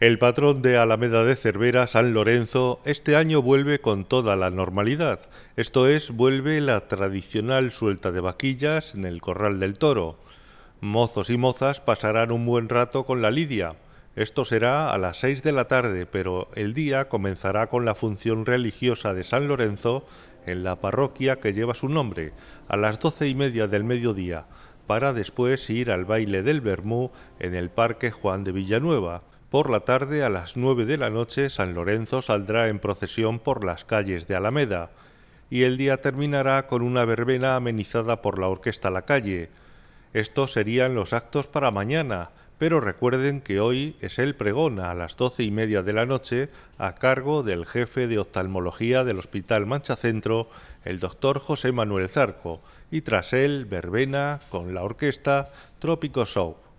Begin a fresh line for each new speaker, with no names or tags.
El patrón de Alameda de Cervera, San Lorenzo, este año vuelve con toda la normalidad. Esto es, vuelve la tradicional suelta de vaquillas en el corral del toro. Mozos y mozas pasarán un buen rato con la lidia. Esto será a las 6 de la tarde, pero el día comenzará con la función religiosa de San Lorenzo en la parroquia que lleva su nombre, a las doce y media del mediodía, para después ir al baile del Bermú en el Parque Juan de Villanueva. Por la tarde, a las 9 de la noche, San Lorenzo saldrá en procesión por las calles de Alameda y el día terminará con una verbena amenizada por la Orquesta La Calle. Estos serían los actos para mañana, pero recuerden que hoy es el pregón a las 12 y media de la noche a cargo del jefe de oftalmología del Hospital Mancha Centro, el doctor José Manuel Zarco, y tras él verbena con la orquesta Trópico Show.